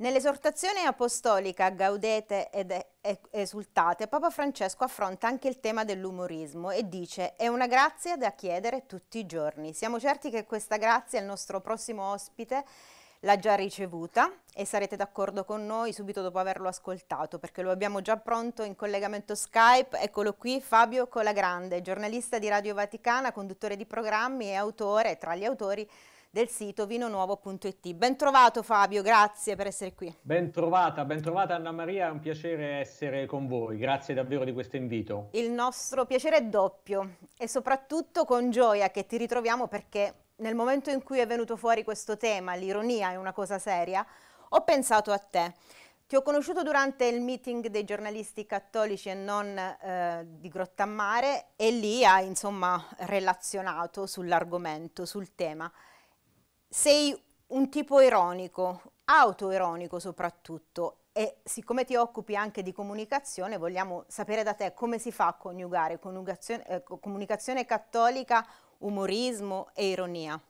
Nell'esortazione apostolica Gaudete ed esultate, Papa Francesco affronta anche il tema dell'umorismo e dice è una grazia da chiedere tutti i giorni. Siamo certi che questa grazia il nostro prossimo ospite l'ha già ricevuta e sarete d'accordo con noi subito dopo averlo ascoltato perché lo abbiamo già pronto in collegamento Skype. Eccolo qui Fabio Colagrande, giornalista di Radio Vaticana, conduttore di programmi e autore, tra gli autori, del sito vinonuovo.it. Bentrovato Fabio, grazie per essere qui. Bentrovata, bentrovata Anna Maria, è un piacere essere con voi, grazie davvero di questo invito. Il nostro piacere è doppio e soprattutto con gioia che ti ritroviamo perché nel momento in cui è venuto fuori questo tema, l'ironia è una cosa seria, ho pensato a te. Ti ho conosciuto durante il meeting dei giornalisti cattolici e non eh, di Grottammare e lì hai insomma relazionato sull'argomento, sul tema sei un tipo ironico, autoironico soprattutto, e siccome ti occupi anche di comunicazione, vogliamo sapere da te come si fa a coniugare eh, comunicazione cattolica, umorismo e ironia.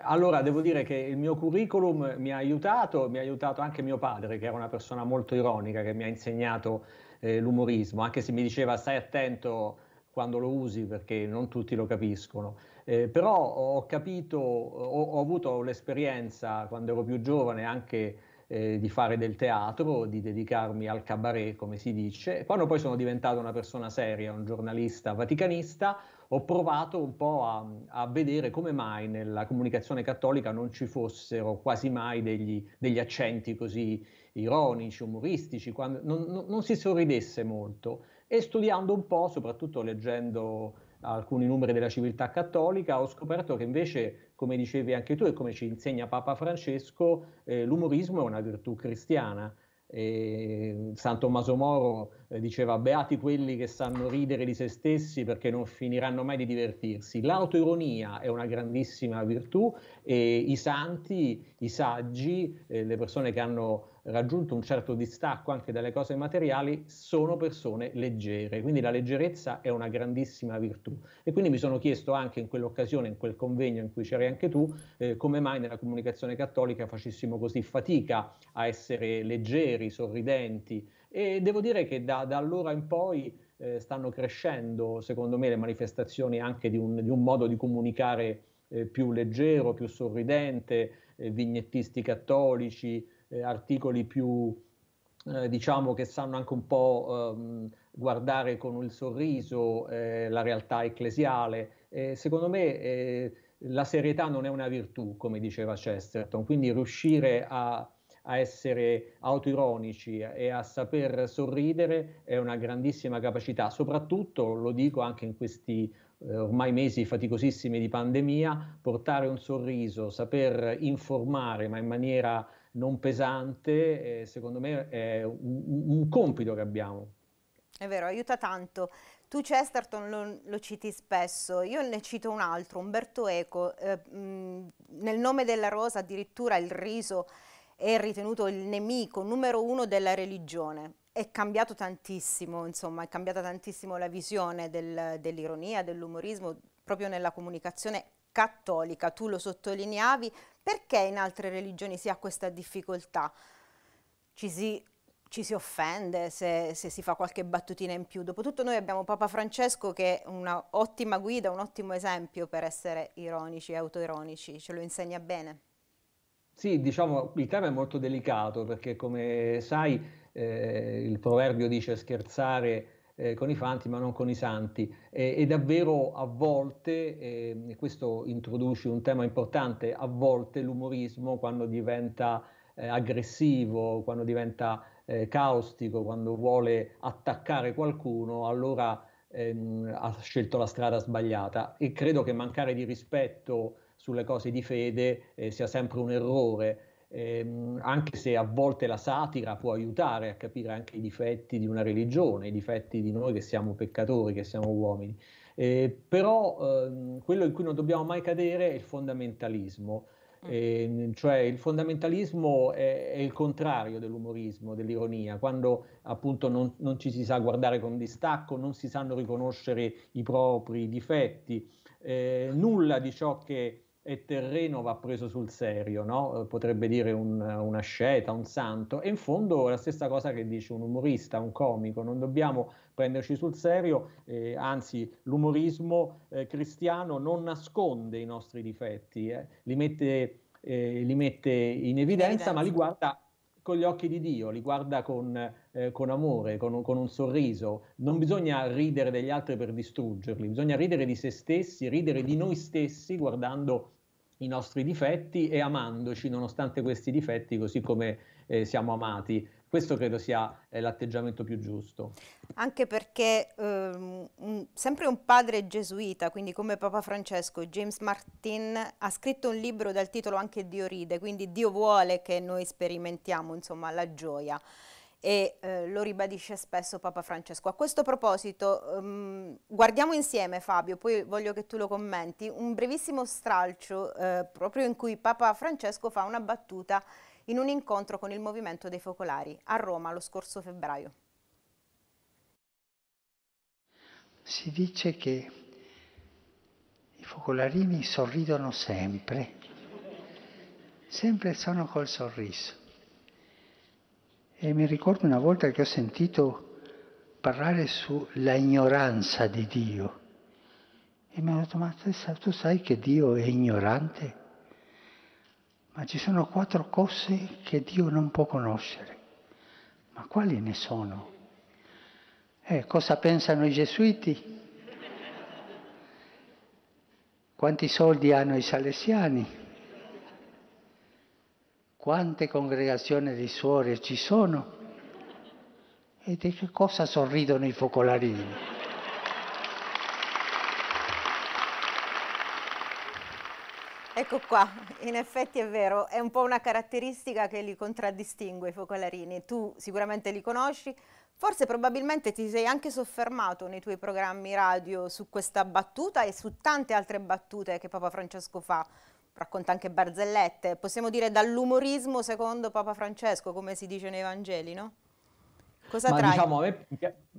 Allora, devo dire che il mio curriculum mi ha aiutato, mi ha aiutato anche mio padre, che era una persona molto ironica, che mi ha insegnato eh, l'umorismo, anche se mi diceva stai attento quando lo usi perché non tutti lo capiscono. Eh, però ho capito, ho, ho, avuto l'esperienza quando ero più giovane anche eh, di fare del teatro, di dedicarmi al cabaret, come si dice. Quando poi sono diventato una persona seria, un giornalista vaticanista, ho provato un po' a, a vedere come mai nella comunicazione cattolica non ci fossero quasi mai degli, degli accenti così ironici, umoristici, quando, non, non, non si sorridesse molto e studiando un po', soprattutto leggendo alcuni numeri della civiltà cattolica, ho scoperto che invece, come dicevi anche tu e come ci insegna Papa Francesco, eh, l'umorismo è una virtù cristiana. E San Tommaso Moro eh, diceva beati quelli che sanno ridere di se stessi perché non finiranno mai di divertirsi. L'autoironia è una grandissima virtù e i santi, i saggi, eh, le persone che hanno raggiunto un certo distacco anche dalle cose materiali, sono persone leggere. Quindi la leggerezza è una grandissima virtù. E quindi mi sono chiesto anche in quell'occasione, in quel convegno in cui c'eri anche tu, eh, come mai nella comunicazione cattolica facessimo così fatica a essere leggeri, sorridenti. E devo dire che da, da allora in poi eh, stanno crescendo, secondo me, le manifestazioni anche di un, di un modo di comunicare eh, più leggero, più sorridente, eh, vignettisti cattolici, eh, articoli più, eh, diciamo, che sanno anche un po' ehm, guardare con il sorriso eh, la realtà ecclesiale. secondo me eh, la serietà non è una virtù, come diceva Chesterton, quindi riuscire a a essere autoironici e a saper sorridere è una grandissima capacità, soprattutto lo dico anche in questi eh, ormai mesi faticosissimi di pandemia, portare un sorriso, saper informare ma in maniera non pesante, eh, secondo me è un, un, compito che abbiamo. È vero, aiuta tanto. Tu Chesterton lo, lo citi spesso, io ne cito un altro, Umberto Eco, eh, nel nome della rosa addirittura il riso è ritenuto il nemico numero uno della religione. È cambiato tantissimo, insomma, è cambiata tantissimo la visione del, dell'ironia, dell'umorismo, proprio nella comunicazione cattolica, tu lo sottolineavi, perché in altre religioni si ha questa difficoltà? Ci si, ci si offende se, se, si fa qualche battutina in più. Dopotutto noi abbiamo Papa Francesco che è un'ottima guida, un ottimo esempio per essere ironici e autoironici, ce lo insegna bene. Sì, diciamo, il tema è molto delicato perché come sai eh, il proverbio dice scherzare eh, con i fanti ma non con i santi eh, e davvero a volte, eh, questo introduce un tema importante, a volte l'umorismo quando diventa eh, aggressivo, quando diventa eh, caustico, quando vuole attaccare qualcuno, allora ehm, ha scelto la strada sbagliata e credo che mancare di rispetto sulle cose di fede eh, sia sempre un errore ehm, anche se a volte la satira può aiutare a capire anche i difetti di una religione, i difetti di noi che siamo peccatori, che siamo uomini. Eh, però ehm, quello in cui non dobbiamo mai cadere è il fondamentalismo. Eh, cioè il fondamentalismo è, è, il contrario dell'umorismo, dell'ironia, quando appunto non, non, ci si sa guardare con distacco, non si sanno riconoscere i propri difetti, eh, nulla di ciò che e terreno va preso sul serio, no? Eh, potrebbe dire un, una sceta, un santo, e in fondo è la stessa cosa che dice un umorista, un comico, non dobbiamo prenderci sul serio, eh, anzi l'umorismo eh, cristiano non nasconde i nostri difetti, eh. li, mette, eh, li, mette, in evidenza, evidenza. ma li guarda con gli occhi di Dio, li guarda con, eh, con amore, con, con, un sorriso. Non bisogna ridere degli altri per distruggerli, bisogna ridere di se stessi, ridere di noi stessi guardando i nostri difetti e amandoci nonostante questi difetti così come eh, siamo amati. Questo credo sia eh, l'atteggiamento più giusto. Anche perché ehm, sempre un padre gesuita, quindi come Papa Francesco, James Martin, ha scritto un libro dal titolo anche Dio ride, quindi Dio vuole che noi sperimentiamo insomma, la gioia e eh, lo ribadisce spesso Papa Francesco. A questo proposito um, guardiamo insieme Fabio, poi voglio che tu lo commenti, un brevissimo stralcio eh, proprio in cui Papa Francesco fa una battuta in un incontro con il Movimento dei Focolari a Roma lo scorso febbraio. Si dice che i focolarini sorridono sempre, sempre sono col sorriso. E mi ricordo una volta che ho sentito parlare sulla ignoranza di Dio. E mi hanno detto, ma tu sai che Dio è ignorante? Ma ci sono quattro cose che Dio non può conoscere. Ma quali ne sono? Eh, cosa pensano i gesuiti? Quanti soldi hanno i salesiani? Quante congregazioni di suore ci sono? E di che cosa sorridono i focolarini? Ecco qua, in effetti è vero, è un po' una caratteristica che li contraddistingue i focolarini. Tu sicuramente li conosci, forse probabilmente ti sei anche soffermato nei tuoi programmi radio su questa battuta e su tante altre battute che Papa Francesco fa. Racconta anche barzellette, possiamo dire dall'umorismo secondo Papa Francesco, come si dice nei Vangeli, no? Cosa Ma, trai? Diciamo, a me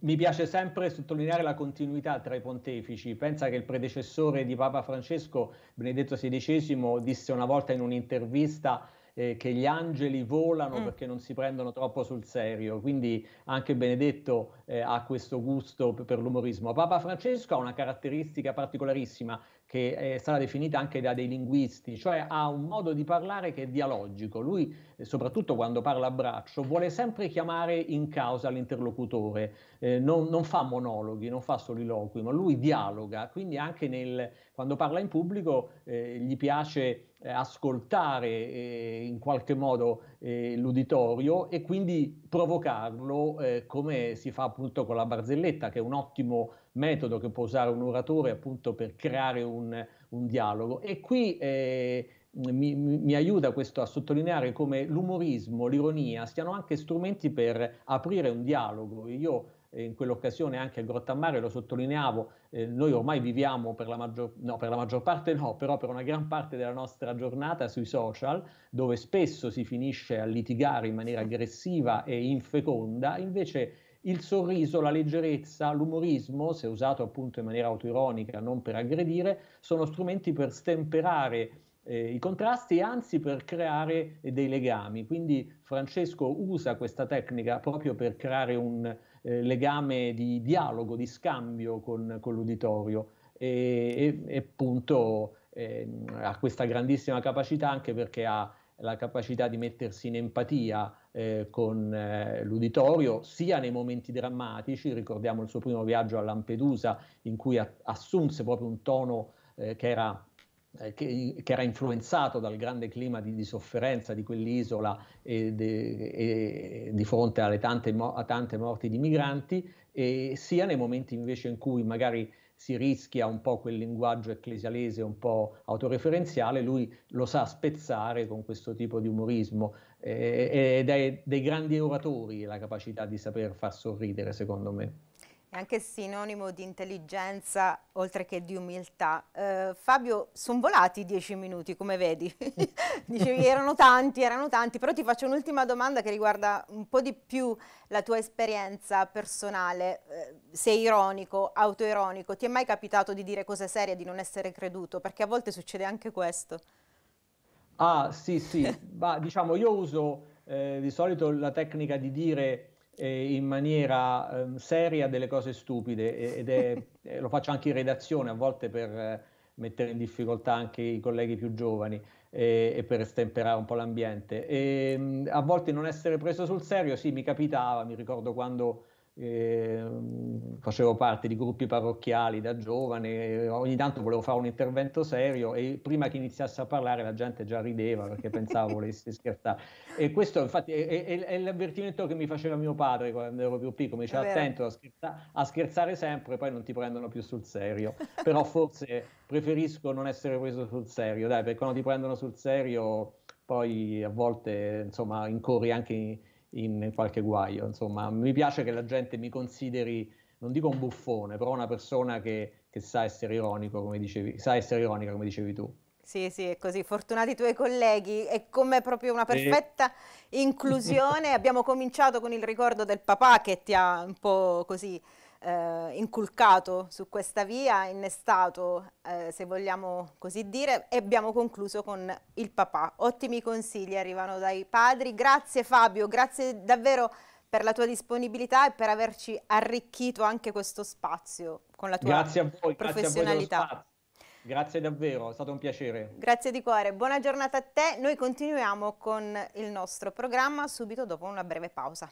mi piace sempre sottolineare la continuità tra i pontefici. Pensa che il predecessore di Papa Francesco, Benedetto XVI, disse una volta in un'intervista eh, che gli angeli volano mm. perché non si prendono troppo sul serio, quindi anche Benedetto eh, ha questo gusto per, per l'umorismo. Papa Francesco ha una caratteristica particolarissima, che eh, è stata definita anche da dei linguisti, cioè ha un modo di parlare che è dialogico. Lui, eh, soprattutto quando parla a braccio, vuole sempre chiamare in causa l'interlocutore, eh, non, non, fa monologhi, non fa soliloqui, ma lui dialoga, quindi anche nel, quando parla in pubblico eh, gli piace eh, ascoltare eh, in qualche modo l'uditorio e quindi provocarlo come si fa appunto con la barzelletta, che è un ottimo metodo che può usare un oratore appunto per creare un, un dialogo. E qui eh, mi, mi, aiuta questo a sottolineare come l'umorismo, l'ironia siano anche strumenti per aprire un dialogo. Io eh, in quell'occasione anche a Grottamare lo sottolineavo, eh, noi ormai viviamo per la, maggior, no, per la maggior parte no, però per una gran parte della nostra giornata sui social, dove spesso si finisce a litigare in maniera aggressiva e infeconda, invece il sorriso, la leggerezza, l'umorismo, se usato appunto in maniera autoironica, non per aggredire, sono strumenti per stemperare eh, i contrasti e anzi per creare dei legami. Quindi Francesco usa questa tecnica proprio per creare un eh, legame di dialogo, di scambio con, con l'uditorio e, e, e appunto eh, ha questa grandissima capacità anche perché ha la capacità di mettersi in empatia eh, con eh, l'uditorio, sia nei momenti drammatici, ricordiamo il suo primo viaggio a Lampedusa in cui a- assunse proprio un tono eh, che, era, eh, che, che era influenzato dal grande clima di, di sofferenza di quell'isola e, de, e, di fronte alle tante, mo- tante morti di migranti, e sia nei momenti invece in cui magari si rischia un po' quel linguaggio ecclesialese un po' autoreferenziale, lui lo sa spezzare con questo tipo di umorismo eh, ed è dei grandi oratori la capacità di saper far sorridere, secondo me è anche sinonimo di intelligenza oltre che di umiltà. Eh, Fabio, sono volati dieci minuti, come vedi. Dicevi erano tanti, erano tanti, però ti faccio un'ultima domanda che riguarda un po' di più la tua esperienza personale. Eh, sei ironico, autoironico, ti è mai capitato di dire cose serie e di non essere creduto? Perché a volte succede anche questo. Ah, sì, sì, ma diciamo io uso eh, di solito la tecnica di dire eh, in maniera eh, seria delle cose stupide ed è, eh, lo faccio anche in redazione a volte per eh, mettere in difficoltà anche i colleghi più giovani e, e per estemperare un po' l'ambiente. E, ehm, a volte non essere preso sul serio, sì, mi capitava, mi ricordo quando eh, facevo parte di gruppi parrocchiali da giovane, ogni tanto volevo fare un intervento serio e prima che iniziasse a parlare la gente già rideva perché pensavo volessi scherzare. E questo infatti è, è, è, l'avvertimento che mi faceva mio padre quando ero più piccolo, mi diceva attento a, scherza- a scherzare sempre, poi non ti prendono più sul serio, però forse preferisco non essere preso sul serio, dai, perché quando ti prendono sul serio poi a volte insomma incorri anche in in qualche guaio. Insomma, mi piace che la gente mi consideri, non dico un buffone, però una persona che, che sa, essere ironico, come dicevi, sa essere ironica, come dicevi tu. Sì, sì, è così. Fortunati i tuoi colleghi, è come proprio una perfetta eh. inclusione. Abbiamo cominciato con il ricordo del papà che ti ha un po' così eh, inculcato su questa via, innestato, eh, se vogliamo così dire, e abbiamo concluso con il papà. Ottimi consigli arrivano dai padri. Grazie Fabio, grazie davvero per la tua disponibilità e per averci arricchito anche questo spazio con la tua grazie a voi, professionalità. Grazie, a voi grazie davvero, è stato un piacere. Grazie di cuore, buona giornata a te. Noi continuiamo con il nostro programma subito dopo una breve pausa.